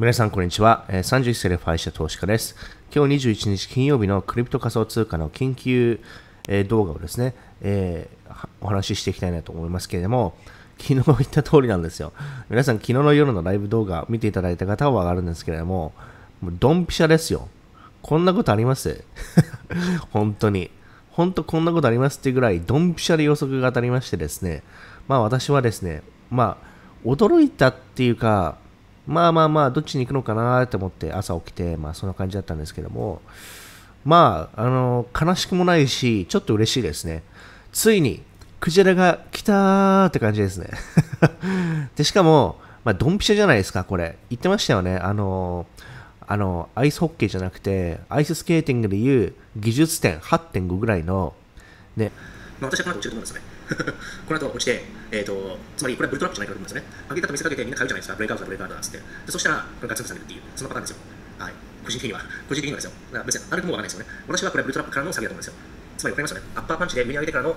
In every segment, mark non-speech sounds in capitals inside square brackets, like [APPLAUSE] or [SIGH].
皆さん、こんにちは。31世でファイ社投資家です。今日21日金曜日のクリプト仮想通貨の緊急動画をですね、えー、お話ししていきたいなと思いますけれども、昨日言った通りなんですよ。皆さん、昨日の夜のライブ動画見ていただいた方はわかるんですけれども、もうドンピシャですよ。こんなことあります [LAUGHS] 本当に。本当こんなことありますってぐらい、ドンピシャで予測が当たりましてですね、まあ私はですね、まあ、驚いたっていうか、まあまあまあ、どっちに行くのかなと思って朝起きて、まあそんな感じだったんですけども、まあ、あの、悲しくもないし、ちょっと嬉しいですね。ついに、クジラが来たーって感じですね。[LAUGHS] で、しかも、まあ、ドンピシャじゃないですか、これ。言ってましたよね。あのあの、アイスホッケーじゃなくて、アイススケーティングでいう技術点8.5ぐらいの、ね。まあ、私はこの中で思てんださね。[LAUGHS] この後落ちて、えーと、つまりこれはブルトラップじゃないかと思いまですよね。アげゲと見せかけてみんな買うじゃないですか、ブレイクアウトブレイクアウトだって。でそしたら、ガツンとされるっていう、そのパターンですよ。はい。個人的には、個人的にはですよ。別に、あるともわかんないですよね。私はこれはブルトラップからの下げだと思うんですよ。つまり、わかりますよね。アッパーパンチで上に上げてからの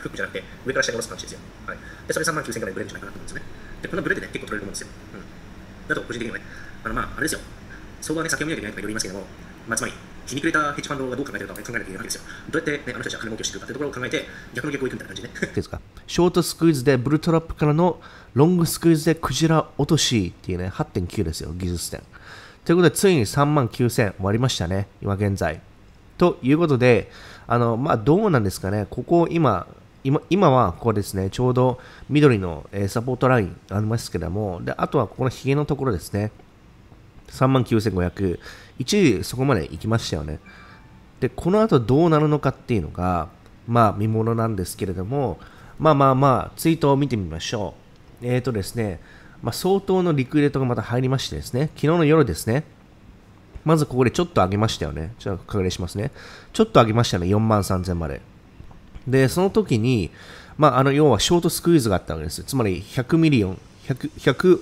フックじゃなくて、上から下に下ろすパンチですよ。はい。で、それ3万9000円ぐらいブレるんじゃないかなと思うんですよね。で、このブレでね、結構取れると思うんですよ。うん。だと、個人的にはね、あの、まあ、あれですよ。相場はね、先を見ないといけないとか言いますけども、まあ、つまり、ひねくれたヘッジファンドはどう考えているか考えなきゃいけないわけですよ。どうやって、ね、あの人たちは金儲けをしているかというところを考えて、逆の逆をいくみたいな感じね。ですかショートスクイズでブルートラップからのロングスクイズでクジラ落としっていうね、8.9ですよ、技術点。ということで、ついに3万9000わりましたね、今現在。ということで、あの、まあ、どうなんですかね、ここ今、今今はここですね、ちょうど緑の、えサポートラインありますけども、であとはここのヒゲのところですね、39,500、一時そこまで行きましたよね。で、この後どうなるのかっていうのが、まあ見ものなんですけれども、まあまあまあ、ツイートを見てみましょう。えっ、ー、とですね、まあ、相当のリクエストがまた入りましてですね、昨日の夜ですね、まずここでちょっと上げましたよね。ちょっと確認しますね。ちょっと上げましたね、4万3000まで。で、その時に、まあ、あの、要はショートスクイーズがあったわけです。つまり100ミリオン、100、100、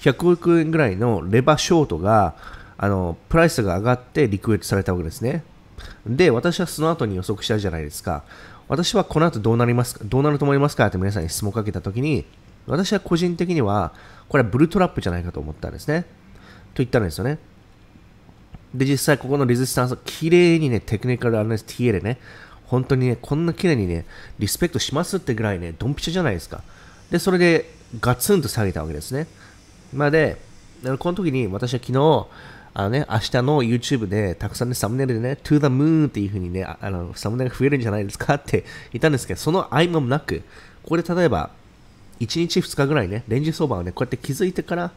100億円ぐらいのレバーショートが、あの、プライスが上がってリクエストされたわけですね。で、私はその後に予測したじゃないですか。私はこの後どうなりますか、どうなると思いますかって皆さんに質問をかけたときに、私は個人的には、これはブルートラップじゃないかと思ったんですね。と言ったんですよね。で、実際ここのレジスタンスを綺麗にね、テクニカルアナリス TA でね、本当にね、こんな綺麗にね、リスペクトしますってぐらいね、ドンピシャじゃないですか。で、それでガツンと下げたわけですね。まあ、で、この時に私は昨日、あのね、明日の YouTube でたくさんね、サムネイルでね、to the moon っていう風にね、あの、サムネイル増えるんじゃないですかって言ったんですけど、その合間もなく、これ例えば、1日2日ぐらいね、レンジ相場をね、こうやって気づいてから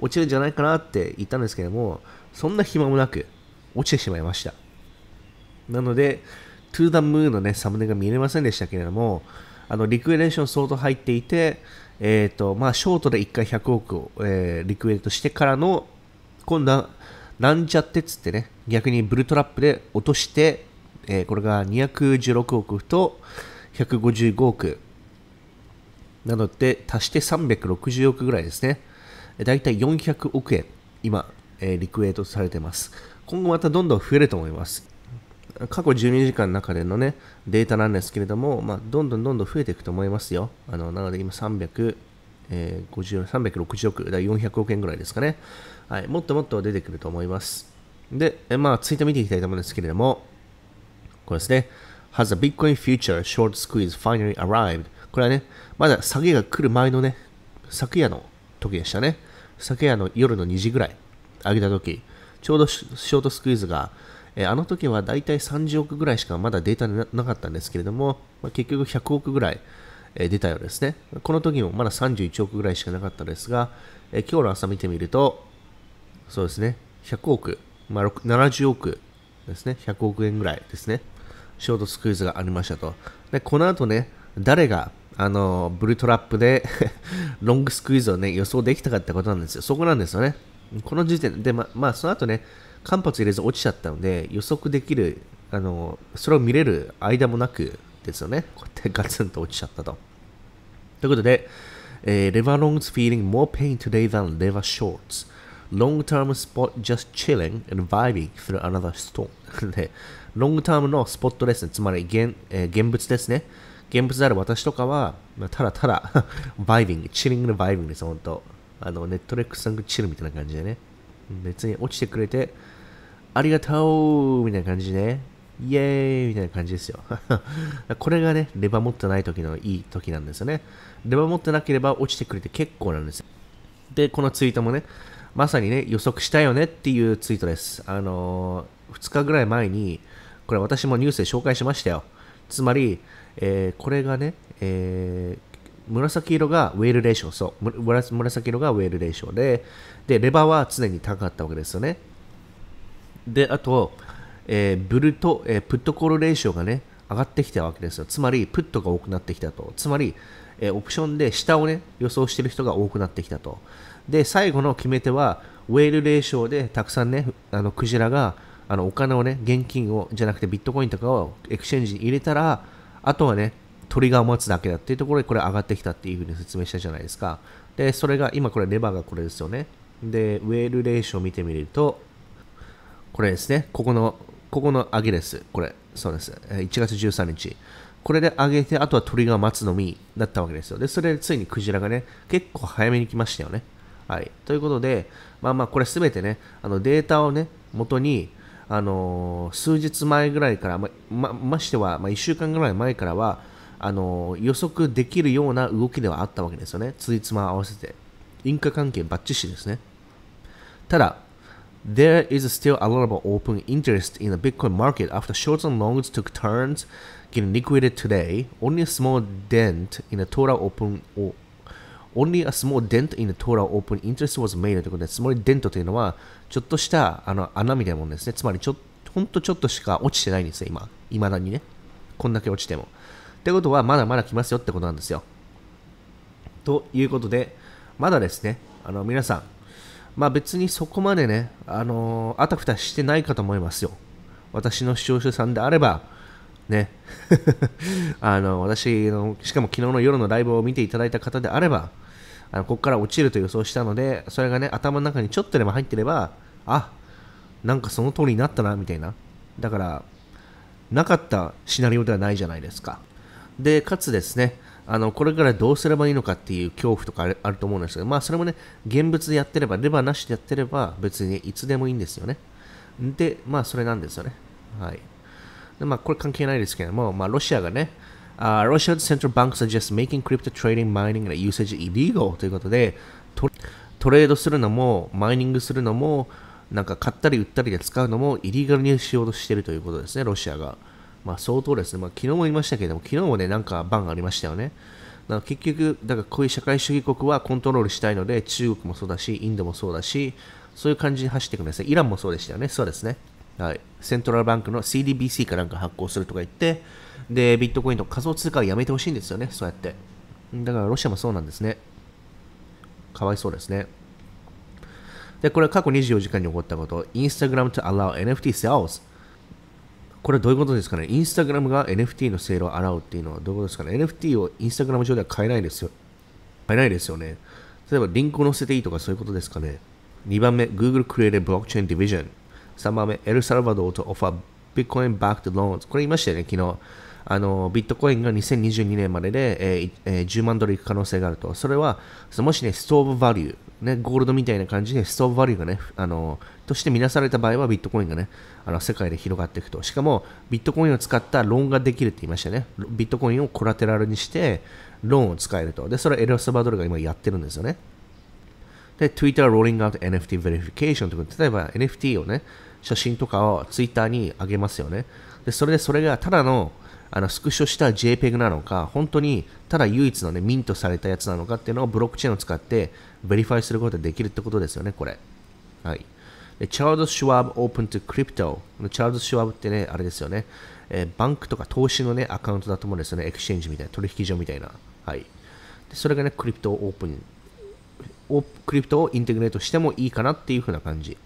落ちるんじゃないかなって言ったんですけども、そんな暇もなく落ちてしまいました。なので、to the moon のね、サムネが見れませんでしたけれども、あの、リクエレーション相当入っていて、えっ、ー、と、まあ、ショートで1回100億を、えー、リクエートしてからの、今度は、なんちゃってっつってね、逆にブルートラップで落として、えー、これが216億と155億。なので、足して360億ぐらいですね。だいたい400億円、今、えー、リクエイトされてます。今後またどんどん増えると思います。過去12時間の中でのね、データなんですけれども、まあ、どんどんどんどん増えていくと思いますよ。あの、なので今300、えー、360億、だ400億円ぐらいですかね。はい、もっともっと出てくると思います。で、えまあ、ツイート見ていきたいと思うんですけれども、これですね。Has a Bitcoin future short squeeze finally arrived? これはね、まだ下げが来る前のね、昨夜の時でしたね。昨夜の夜の2時ぐらい、上げた時、ちょうどショートスクイーズが、えあの時はだいたい30億ぐらいしかまだデータなかったんですけれども、まあ、結局100億ぐらい、え出たようですね。この時もまだ31億ぐらいしかなかったですが、え今日の朝見てみると、そうですね、100億、まあ、70億ですね、100億円ぐらいですね、ショートスクイズがありましたと。で、この後ね、誰が、あの、ブルートラップで [LAUGHS] ロングスクイズをね、予想できたかってことなんですよ。そこなんですよね。この時点で、ま、まあ、その後ね、間髪入れず落ちちゃったので、予測できる、あの、それを見れる間もなくですよね。こうやってガツンと落ちちゃったと。ということで、えー、レバーロングスフィーリング l i n g more pain ー o d a long term spot just chilling and vibing through another storm で、[LAUGHS] ロングタームのスポットですね。つまり現、えー、現物ですね。現物である私とかは、まあ、ただただバイビング、チリングのバイビングです、本当あの、ネットレックスさんがチルみたいな感じでね。別に落ちてくれて、ありがとうみたいな感じで、ね、イエーイみたいな感じですよ。[LAUGHS] これがね、レバー持ってない時のいい時なんですよね。レバー持ってなければ落ちてくれて結構なんですよ。で、このツイートもね、まさにね、予測したよねっていうツイートです。あのー、2日ぐらい前に、これ私もニュースで紹介しましたよ。つまり、えー、これがね、えー、紫色がウェールレーション、そう、紫色がウェールレーションで、で、レバーは常に高かったわけですよね。で、あと、えー、ブルと、えー、プットコールレーションがね、上がってきたわけですよ。つまり、プットが多くなってきたと。つまり、えー、オプションで下をね、予想してる人が多くなってきたと。で、最後の決め手は、ウェールレーションでたくさんね、あのクジラがあのお金をね、現金をじゃなくてビットコインとかをエクシェンジに入れたら、あとはね、トリガーを待つだけだっていうところでこれ上がってきたっていうふうに説明したじゃないですか。で、それが今これレバーがこれですよね。で、ウェールレーションを見てみると、これですね、ここの、ここの上げです。これ、そうです。1月13日。これで上げて、あとはトリガー待つのみだったわけですよ。で、それでついにクジラがね、結構早めに来ましたよね。はい。ということで、まあまあ、これすべてね、あのデータをね、元に、あのー、数日前ぐらいから、ま、ま、ましては、まあ、1週間ぐらい前からは、あのー、予測できるような動きではあったわけですよね。ついつま合わせて。因果関係バッチシですね。ただ、There is still a lot of open interest in the Bitcoin market after shorts and longs took turns getting liquidated today. Only a small dent in the total open only a small dent in the t o t a l open interest was made ということで、つまりデントというのは、ちょっとしたあの穴みたいなもんですね。つまりちょ、ほんとちょっとしか落ちてないんですよ、今。いまだにね。こんだけ落ちても。ってことは、まだまだ来ますよってことなんですよ。ということで、まだですね、あの皆さん、まあ、別にそこまでね、あのー、あたふたしてないかと思いますよ。私の視聴者さんであれば、ね、[LAUGHS] あの私の、しかも昨日の夜のライブを見ていただいた方であれば、あのここから落ちると予想したのでそれがね頭の中にちょっとでも入ってればあなんかその通りになったなみたいなだからなかったシナリオではないじゃないですかでかつですねあのこれからどうすればいいのかっていう恐怖とかあると思うんですけど、まあ、それもね現物でやってればレバーなしでやってれば別にいつでもいいんですよねでまあそれなんですよねはいでまあこれ関係ないですけども、まあ、ロシアがね Uh, Russia's central bank suggests making crypto trading, mining and usage illegal ということでト、トレードするのも、マイニングするのも、なんか買ったり売ったりで使うのもイリーガルにしようとしているということですね、ロシアが。まあ相当ですね。まあ昨日も言いましたけれども、昨日もね、なんかバンがありましたよね。だから結局、だからこういう社会主義国はコントロールしたいので、中国もそうだし、インドもそうだし、そういう感じに走っていくんですね。イランもそうでしたよね。そうですね。はい。セントラルバンクの CDBC かなんか発行するとか言って、で、ビットコインと仮想通貨をやめてほしいんですよね、そうやって。だからロシアもそうなんですね。かわいそうですね。で、これは過去24時間に起こったこと。Instagram to allow NFT sales。これどういうことですかね ?Instagram が NFT のセールを洗うっていうのはどういうことですかね ?NFT を Instagram 上では買えないですよ。買えないですよね。例えばリンクを載せていいとかそういうことですかね。2番目、Google Created Blockchain Division。3番目、エルサルバド o とオファー Bitcoin Backed Loans。これ言いましたよね、昨日。あのビットコインが2022年までで、えーえー、10万ドルいく可能性があると。それは、もしね、ストーブバリュー、ね、ゴールドみたいな感じでストーブバリューがね、あのとして見なされた場合はビットコインがね、あの世界で広がっていくと。しかも、ビットコインを使ったローンができるって言いましたね。ビットコインをコラテラルにして、ローンを使えると。で、それエルサバドルが今やってるんですよね。で、Twitter Rolling Out NFT Verification とか、例えば NFT をね、写真とかを Twitter に上げますよね。で、それでそれがただの、あのスクショした JPEG なのか、本当にただ唯一のね、ミントされたやつなのかっていうのをブロックチェーンを使ってベリファイすることができるってことですよね、これ。はい。で、チャールズ・シュワーブ・オープン・トゥ・クリプト。チャールズ・シュワーブってね、あれですよね、えー、バンクとか投資のね、アカウントだと思うんですよね、エクシェンジみたいな、取引所みたいな。はい。で、それがね、クリプトをオープン、クリプトをインテグレートしてもいいかなっていう風な感じ。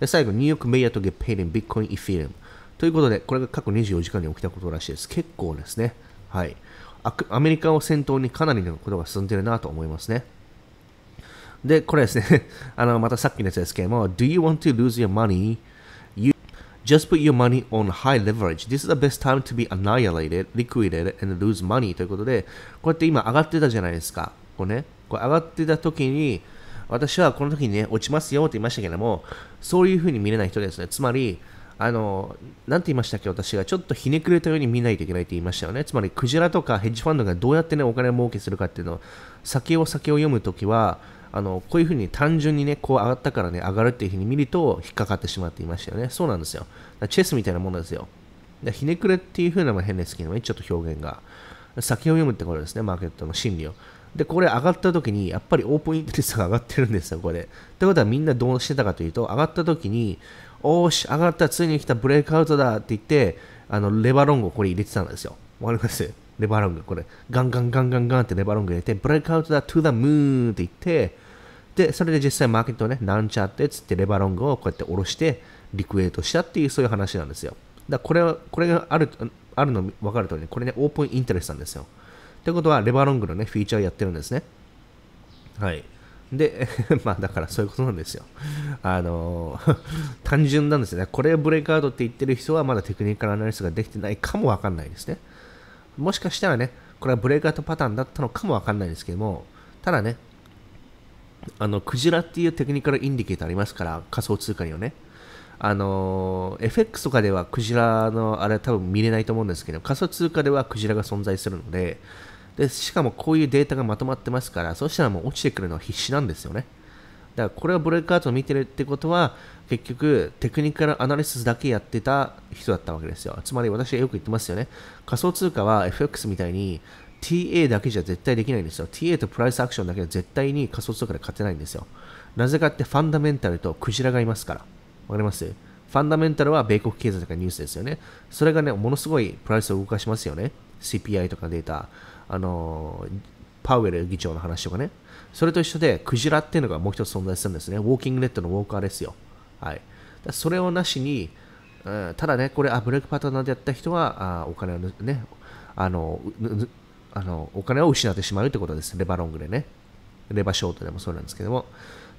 で、最後、ニューヨークメイヤーとゲッペイリン、ビットコイン、イフィルム。ということで、これが過去24時間に起きたことらしいです。結構ですね。はい。アメリカを先頭にかなりのことが進んでるなと思いますね。で、これですね。[LAUGHS] あの、またさっきのやつですけども、Do you want to lose your money? You just put your money on high leverage. This is the best time to be annihilated, liquidated, and lose money ということで、こうやって今上がってたじゃないですか。こうね、こう上がってた時に、私はこの時にね、落ちますよって言いましたけども、そういうふうに見れない人ですね。つまり、あの、なんて言いましたっけ、私が、ちょっとひねくれたように見ないといけないって言いましたよね。つまり、クジラとかヘッジファンドがどうやってね、お金儲けするかっていうのを、先を酒を読むときは、あの、こういうふうに単純にね、こう上がったからね、上がるっていうふうに見ると、引っかかってしまっていましたよね。そうなんですよ。チェスみたいなものですよ。ひねくれっていうふうなのも変ですけどね、ちょっと表現が。酒を読むってことですね、マーケットの心理を。で、これ上がった時に、やっぱりオープンインテリスが上がってるんですよ、これ。ということはみんなどうしてたかというと、上がった時に、おーし、上がった、ついに来た、ブレイクアウトだって言って、あの、レバロングをこれ入れてたんですよ。わかりますレバロング、これ。ガンガンガンガンガンってレバロング入れて、ブレイクアウトだ、トゥー t ムーって言って、で、それで実際マーケットね、なんちゃってつってレバロングをこうやって下ろして、リクエイトしたっていう、そういう話なんですよ。だこれは、これがある、あるの分かるとね、これね、オープンインテレスなんですよ。ってことは、レバーロングのね、フィーチャーやってるんですね。はい。で、[LAUGHS] まあだからそういうことなんですよ。あの、[LAUGHS] 単純なんですよね。これブレイクアウトって言ってる人はまだテクニカルアナリストができてないかもわかんないですね。もしかしたらね、これはブレイクアウトパターンだったのかもわかんないですけども、ただね、あの、クジラっていうテクニカルインディケーターありますから、仮想通貨にはね。あの、FX とかではクジラのあれは多分見れないと思うんですけど、仮想通貨ではクジラが存在するので、で、しかもこういうデータがまとまってますから、そしたらもう落ちてくるのは必死なんですよね。だからこれをブレイクアウトを見てるってことは、結局テクニカルアナリシスだけやってた人だったわけですよ。つまり私がよく言ってますよね。仮想通貨は FX みたいに TA だけじゃ絶対できないんですよ。TA とプライスアクションだけは絶対に仮想通貨で勝てないんですよ。なぜかってファンダメンタルとクジラがいますから。わかりますファンダメンタルは米国経済とかニュースですよね。それがね、ものすごいプライスを動かしますよね。CPI とかデータ。あのパウエル議長の話とかね、それと一緒で、クジラっていうのがもう一つ存在するんですね。ウォーキングネットのウォーカーですよ。はい、だそれをなしに、うん、ただね、これ、あブレイクパターナーでやった人は、あお金をね、あのあの、お金を失ってしまうってことです。レバロングでね。レバショートでもそうなんですけども。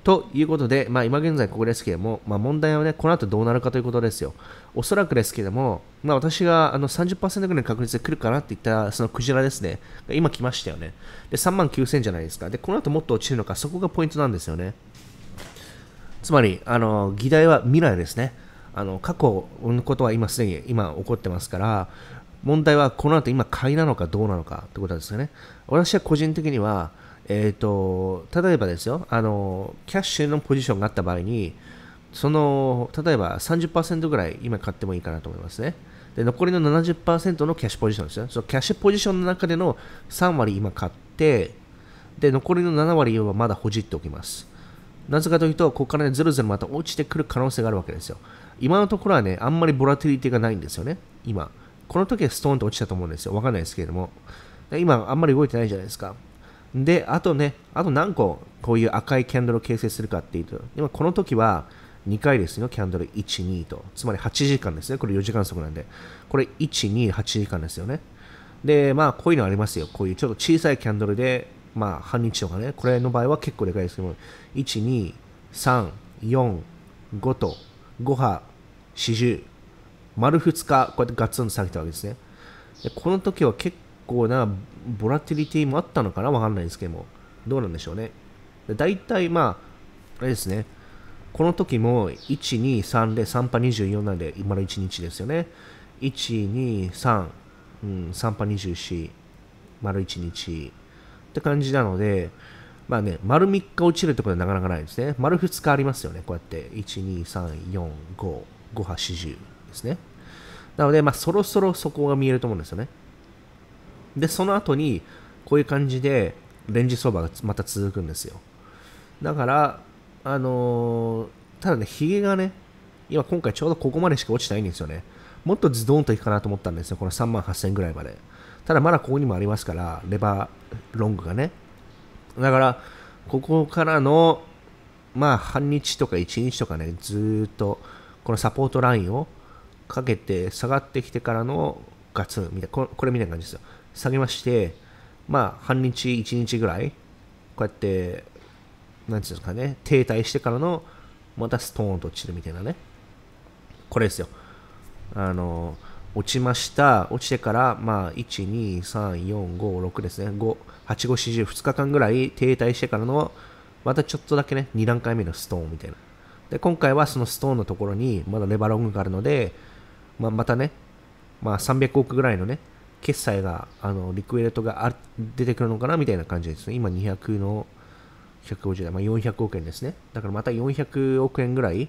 ということで、まあ、今現在ここですけれども、まあ、問題はね、この後どうなるかということですよ。おそらくですけども、まあ、私があの30%ぐらいの確率で来るかなって言ったそのクジラですね、今来ましたよね。で、3万9000じゃないですか。で、この後もっと落ちるのか、そこがポイントなんですよね。つまり、あの、議題は未来ですね。あの、過去のことは今すでに今起こってますから、問題はこの後今買いなのかどうなのかってことですよね。私は個人的には、えーと、例えばですよあの、キャッシュのポジションがあった場合に、その例えば30%ぐらい今買ってもいいかなと思いますね。で残りの70%のキャッシュポジションですよ。そのキャッシュポジションの中での3割今買って、で残りの7割はまだほじっておきます。なぜかというと、ここからね、ずるずるまた落ちてくる可能性があるわけですよ。今のところはね、あんまりボラティリティがないんですよね、今。この時はストーンと落ちたと思うんですよ。わかんないですけれども。今、あんまり動いてないじゃないですか。で、あとね、あと何個こういう赤いキャンドルを形成するかっていうと、今この時は2回ですよ、キャンドル1、2と。つまり8時間ですね。これ4時間速なんで。これ1、2、8時間ですよね。で、まあこういうのありますよ。こういうちょっと小さいキャンドルで、まあ半日とかね、これの場合は結構でかいですけども、1、2、3、4、5と5波40丸2日こうやってガツンと下げたわけですねでこの時は結構、構なボラティリティもあったのかなわかんないですけども。どうなんでしょうね。大体まあ、あれですね。この時も1、2、3で3波24なんで今の1日ですよね。1、2、3、うん、3波24、丸1日って感じなので、まあね、丸3日落ちるってことはなかなかないですね。丸2日ありますよね。こうやって、1、2、3、4、5、5波40ですね。なので、まあそろそろそこが見えると思うんですよね。で、その後に、こういう感じで、レンジ相場がまた続くんですよ。だから、あのー、ただね、ヒゲがね、今今回ちょうどここまでしか落ちてないんですよね。もっとズドンといくかなと思ったんですよ。この3万8000ぐらいまで。ただまだここにもありますから、レバー、ロングがね。だから、ここからの、まあ、半日とか1日とかね、ずっと、このサポートラインをかけて下がってきてからのガツンみたいな、これみたいな感じですよ。下げまして、まあ、半日、1日ぐらい、こうやって、なんていうんですかね、停滞してからの、またストーンと落ちるみたいなね。これですよ。あの、落ちました。落ちてから、まあ、1、2、3、4、5、6ですね。5、8、5、40、2日間ぐらい停滞してからの、またちょっとだけね、2段階目のストーンみたいな。で、今回はそのストーンのところに、まだレバロングがあるので、まあ、またね、まあ、300億ぐらいのね、決済が、あの、リクエストがあ出てくるのかなみたいな感じですね。今200の150台、まあ、400億円ですね。だからまた400億円ぐらい、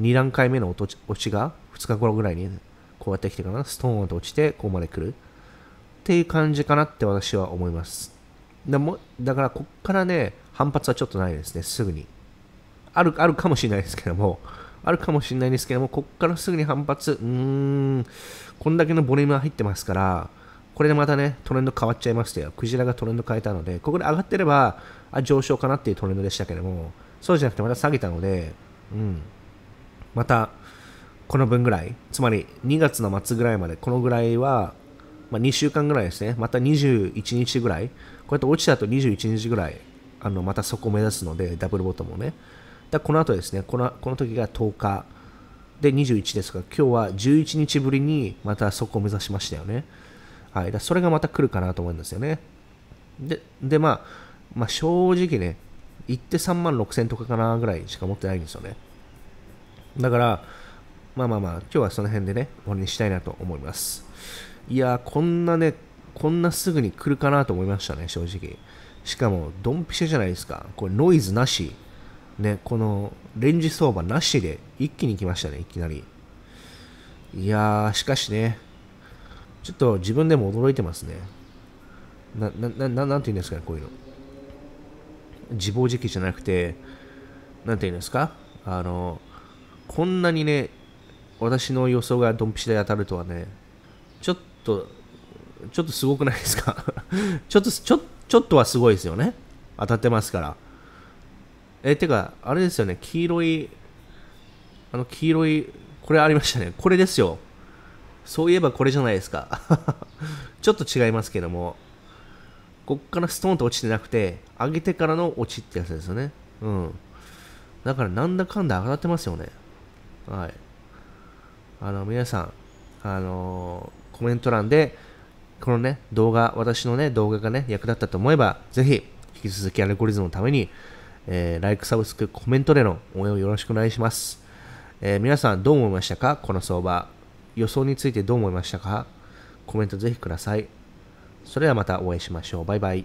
2段階目の落ちが2日頃ぐらいにこうやってきてかな、ストーンと落ちてここまで来る。っていう感じかなって私は思います。だもだから、こっからね、反発はちょっとないですね、すぐに。ある、あるかもしれないですけども、あるかもしれないですけども、ここからすぐに反発、うーん、こんだけのボリュームが入ってますから、これでまたね、トレンド変わっちゃいましたよ。クジラがトレンド変えたので、ここで上がってれば、あ上昇かなっていうトレンドでしたけども、そうじゃなくてまた下げたので、うん、また、この分ぐらい、つまり2月の末ぐらいまで、このぐらいは、まあ、2週間ぐらいですね、また21日ぐらい、こうやって落ちたと21日ぐらい、あのまたそこを目指すので、ダブルボトムをね。だこの後ですねこの、この時が10日で21ですが、今日は11日ぶりにまたそこを目指しましたよね。はい、だそれがまた来るかなと思うんですよね。で、でまあ、まあ、正直ね、行って3万6000とかかなぐらいしか持ってないんですよね。だから、まあまあまあ、今日はその辺でね、終わりにしたいなと思います。いやこんなね、こんなすぐに来るかなと思いましたね、正直。しかも、ドンピシャじゃないですか。これノイズなし。ね、このレンジ相場なしで一気に来ましたね、いきなり。いやー、しかしね、ちょっと自分でも驚いてますね。な、な、な、ななんて言うんですかね、こういうの。自暴自棄じゃなくて、なんて言うんですかあの、こんなにね、私の予想がドンピシで当たるとはね、ちょっと、ちょっとすごくないですか [LAUGHS] ちょっと、ちょ、ちょっとはすごいですよね。当たってますから。え、てか、あれですよね、黄色い、あの黄色い、これありましたね。これですよ。そういえばこれじゃないですか。[LAUGHS] ちょっと違いますけども、こっからストーンと落ちてなくて、上げてからの落ちってやつですよね。うん。だからなんだかんだ上がってますよね。はい。あの、皆さん、あのー、コメント欄で、このね、動画、私のね、動画がね、役立ったと思えば、ぜひ、引き続きアルゴリズムのために、えー、ライク、サブスク、コメントでの応援をよろしくお願いします。えー、皆さんどう思いましたかこの相場。予想についてどう思いましたかコメントぜひください。それではまたお会いしましょう。バイバイ。